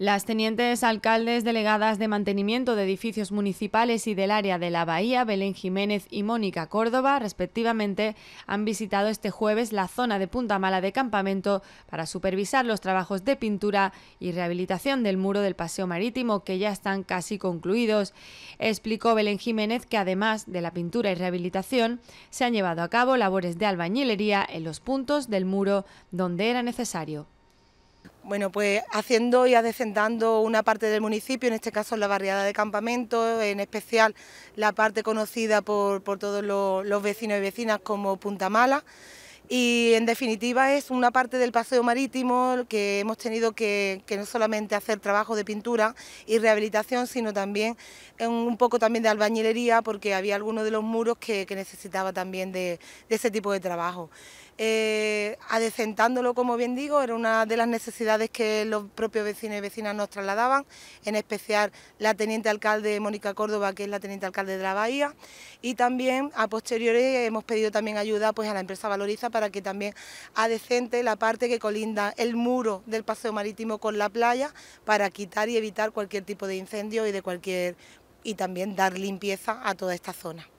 Las tenientes alcaldes delegadas de mantenimiento de edificios municipales y del área de la Bahía, Belén Jiménez y Mónica Córdoba, respectivamente, han visitado este jueves la zona de Punta Mala de Campamento para supervisar los trabajos de pintura y rehabilitación del muro del Paseo Marítimo, que ya están casi concluidos. Explicó Belén Jiménez que además de la pintura y rehabilitación, se han llevado a cabo labores de albañilería en los puntos del muro donde era necesario. Bueno, pues haciendo y adecentando una parte del municipio, en este caso la barriada de campamento, en especial la parte conocida por, todos los, vecinos y vecinas como Punta Mala y en definitiva es una parte del paseo marítimo que hemos tenido que, no solamente hacer trabajo de pintura y rehabilitación, sino también un poco también de albañilería porque había algunos de los muros que, necesitaba también de ese tipo de trabajo. Eh, adecentándolo, como bien digo, era una de las necesidades que los propios vecinos y vecinas nos trasladaban, en especial la teniente alcalde Mónica Córdoba, que es la teniente alcalde de la Bahía, y también a posteriores hemos pedido también ayuda pues, a la empresa Valoriza para que también adecente la parte que colinda el muro del paseo marítimo con la playa para quitar y evitar cualquier tipo de incendio y de cualquier y también dar limpieza a toda esta zona.